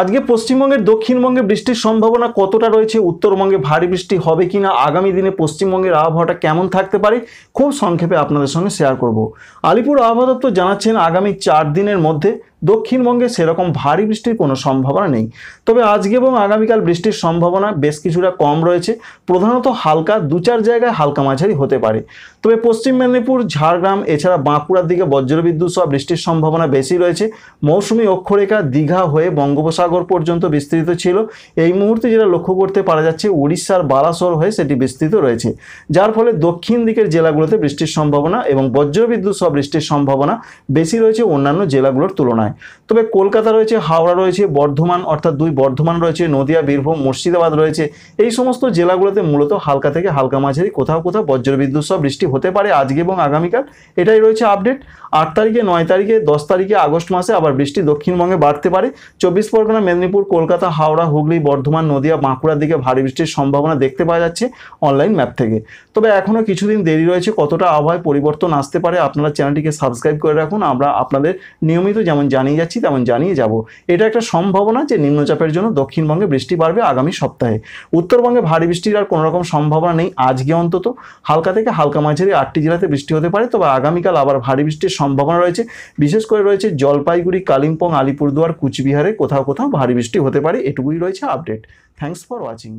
আজকে পশ্চিমবঙ্গের দক্ষিণবঙ্গে বৃষ্টির সম্ভাবনা কতটা রয়েছে উত্তরবঙ্গে ভারী বৃষ্টি হবে কি না আগামী দিনে পশ্চিমবঙ্গের আবহাওয়াটা কেমন থাকতে পারে খুব সংক্ষেপে আপনাদের সঙ্গে শেয়ার করব আলিপুর আবহাওয়া দপ্তর জানাচ্ছেন আগামী চার দিনের মধ্যে দক্ষিণবঙ্গে সেরকম ভারী বৃষ্টির কোনো সম্ভাবনা নেই তবে আজকে এবং আগামীকাল বৃষ্টির সম্ভাবনা বেশ কিছুটা কম রয়েছে প্রধানত হালকা দু চার জায়গায় হালকা মাঝারি হতে পারে তবে পশ্চিম মেদিনীপুর ঝাড়গ্রাম এছাড়া বাঁকুড়ার দিকে বজ্রবিদ্যুৎ সহ বৃষ্টির সম্ভাবনা বেশি রয়েছে মৌসুমি অক্ষরেখা দীঘা হয়ে বঙ্গোপসাগর পর্যন্ত বিস্তৃত ছিল এই মুহূর্তে যেটা লক্ষ্য করতে পারা যাচ্ছে উড়িষ্যার বালাসর হয়ে সেটি বিস্তৃত রয়েছে যার ফলে দক্ষিণ দিকের জেলাগুলোতে বৃষ্টির সম্ভাবনা এবং বজ্রবিদ্যুৎ সহ বৃষ্টির সম্ভাবনা বেশি রয়েছে অন্যান্য জেলাগুলোর তুলনায় নয় তবে কলকাতা রয়েছে হাওড়া রয়েছে বর্ধমান অর্থাৎ দুই বর্ধমান রয়েছে নদিয়া বীরভূম মুর্শিদাবাদ রয়েছে এই সমস্ত জেলাগুলোতে মূলত হালকা থেকে হালকা মাঝারি কোথাও কোথাও বজ্রবিদ্যুৎ সহ বৃষ্টি হতে পারে আজকে এবং আগামীকাল এটাই রয়েছে আপডেট আট তারিখে নয় তারিখে দশ তারিখে আগস্ট মাসে আবার বৃষ্টি দক্ষিণবঙ্গে বাড়তে পারে চব্বিশ পরগনা মেদিনীপুর কলকাতা হাওড়া হুগলি বর্ধমান নদিয়া বাঁকুড়ার দিকে ভারী বৃষ্টির সম্ভাবনা দেখতে পাওয়া যাচ্ছে অনলাইন ম্যাপ থেকে তবে এখনও কিছুদিন দেরি রয়েছে কতটা আবহাওয়ায় পরিবর্তন আসতে পারে আপনারা চ্যানেলটিকে সাবস্ক্রাইব করে রাখুন আমরা আপনাদের নিয়মিত যেমন জানিয়ে যাচ্ছি তেমন জানিয়ে যাব এটা একটা সম্ভাবনা যে নিম্নচাপের জন্য দক্ষিণবঙ্গে বৃষ্টি বাড়বে আগামী সপ্তাহে উত্তরবঙ্গে ভারী বৃষ্টির আর কোনোরকম সম্ভাবনা নেই আজকে অন্তত হালকা থেকে হালকা মাঝারি আটটি জেলাতে বৃষ্টি হতে পারে তবে আগামীকাল আবার ভারী বৃষ্টির সম্ভাবনা রয়েছে বিশেষ করে রয়েছে জলপাইগুড়ি কালিম্পং আলিপুরদুয়ার কুচবিহারে কোথাও কোথাও ভারী বৃষ্টি হতে পারে এটুকুই রয়েছে আপডেট থ্যাংকস ফর ওয়াচিং